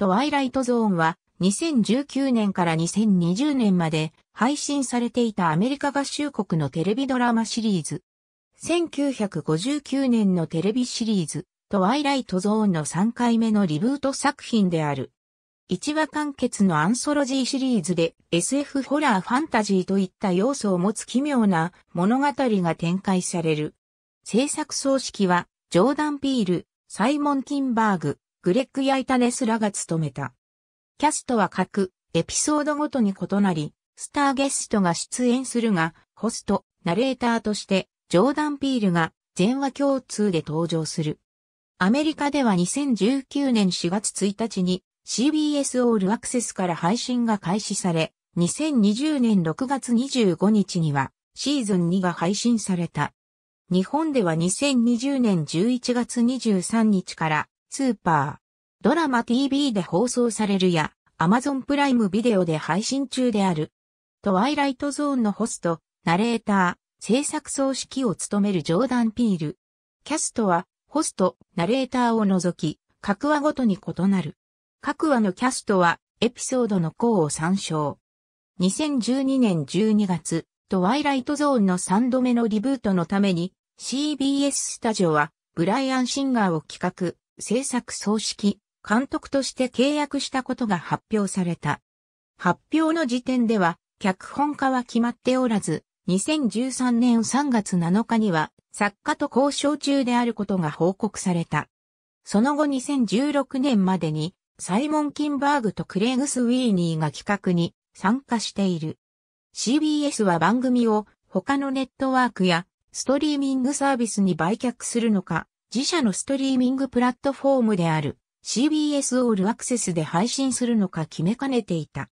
トワイライトゾーンは2019年から2020年まで配信されていたアメリカ合衆国のテレビドラマシリーズ。1959年のテレビシリーズ、トワイライトゾーンの3回目のリブート作品である。1話完結のアンソロジーシリーズで SF ホラーファンタジーといった要素を持つ奇妙な物語が展開される。制作総指揮はジョーダン・ピール、サイモン・キンバーグ、グレッグ・ヤイタネスらが務めた。キャストは各エピソードごとに異なり、スターゲストが出演するが、ホスト、ナレーターとして、ジョーダン・ピールが全話共通で登場する。アメリカでは2019年4月1日に CBS オールアクセスから配信が開始され、2020年6月25日にはシーズン2が配信された。日本では2020年11月23日からスーパー、ドラマ TV で放送されるや、Amazon プライムビデオで配信中である。トワイライトゾーンのホスト、ナレーター、制作総指揮を務めるジョーダン・ピール。キャストは、ホスト、ナレーターを除き、各話ごとに異なる。各話のキャストは、エピソードの項を参照。2012年12月、トワイライトゾーンの3度目のリブートのために、CBS スタジオは、ブライアン・シンガーを企画、制作総指揮、監督として契約したことが発表された。発表の時点では、脚本家は決まっておらず、2013年3月7日には、作家と交渉中であることが報告された。その後2016年までに、サイモン・キンバーグとクレイグス・ウィーニーが企画に参加している。CBS は番組を他のネットワークやストリーミングサービスに売却するのか、自社のストリーミングプラットフォームである CBS オールアクセスで配信するのか決めかねていた。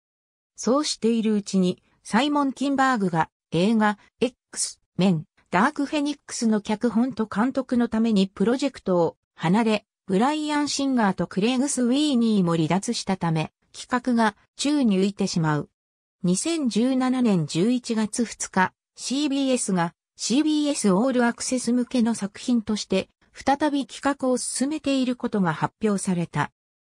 そうしているうちに、サイモン・キンバーグが映画 X、メン、ダーク・フェニックスの脚本と監督のためにプロジェクトを離れ、ブライアン・シンガーとクレイグス・ウィーニーも離脱したため、企画が宙に浮いてしまう。2017年11月2日、CBS が CBS オールアクセス向けの作品として再び企画を進めていることが発表された。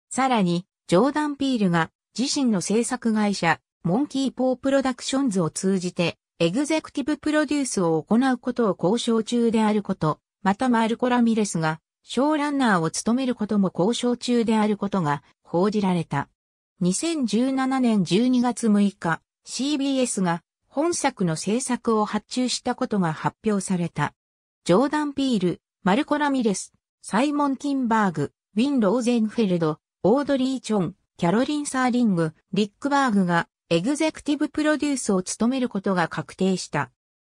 さらに、ジョーダン・ピールが自身の制作会社、モンキー・ポー・プロダクションズを通じて、エグゼクティブプロデュースを行うことを交渉中であること、またマルコ・ラミレスが、ショーランナーを務めることも交渉中であることが報じられた。2017年12月6日、CBS が本作の制作を発注したことが発表された。ジョーダン・ピール、マルコ・ラミレス、サイモン・キンバーグ、ウィン・ローゼンフェルド、オードリー・チョン、キャロリン・サーリング、リックバーグがエグゼクティブプロデュースを務めることが確定した。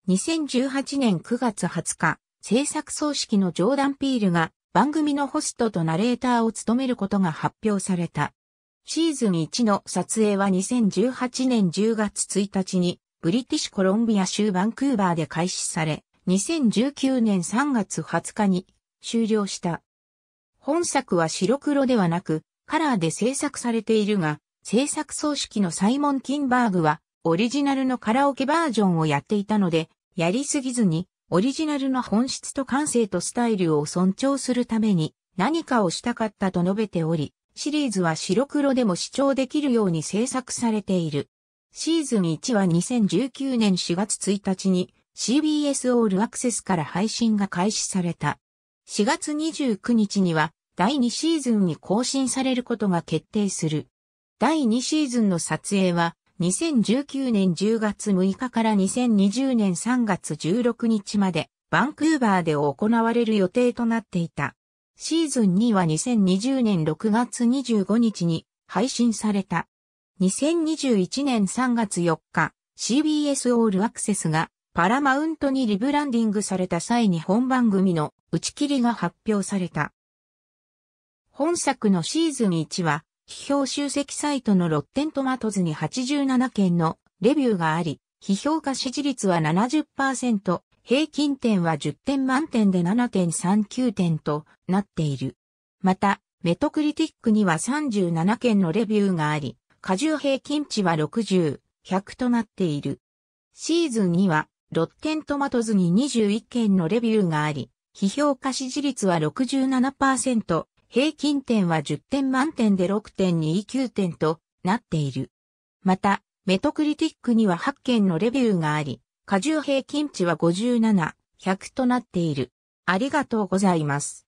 2018年9月20日、制作葬式のジョーダン・ピールが番組のホストとナレーターを務めることが発表された。シーズン1の撮影は2018年10月1日にブリティッシュコロンビア州バンクーバーで開始され、2019年3月20日に終了した。本作は白黒ではなく、カラーで制作されているが、制作総指揮のサイモン・キンバーグは、オリジナルのカラオケバージョンをやっていたので、やりすぎずに、オリジナルの本質と感性とスタイルを尊重するために、何かをしたかったと述べており、シリーズは白黒でも視聴できるように制作されている。シーズン1は2019年4月1日に CBS オールアクセスから配信が開始された。4月29日には第2シーズンに更新されることが決定する。第2シーズンの撮影は2019年10月6日から2020年3月16日までバンクーバーで行われる予定となっていた。シーズン2は2020年6月25日に配信された。2021年3月4日、CBS オールアクセスがパラマウントにリブランディングされた際に本番組の打ち切りが発表された。本作のシーズン1は、批評集積サイトのロッテントマトズに87件のレビューがあり、批評化支持率は70%、平均点は10点満点で7.39点となっている。また、メトクリティックには37件のレビューがあり、過重平均値は60、100となっている。シーズン2はロッテントマトズに21件のレビューがあり、批評価支持率は67%、平均点は10点満点で6.29点となっている。また、メトクリティックには8件のレビューがあり、過重平均値は57、100となっている。ありがとうございます。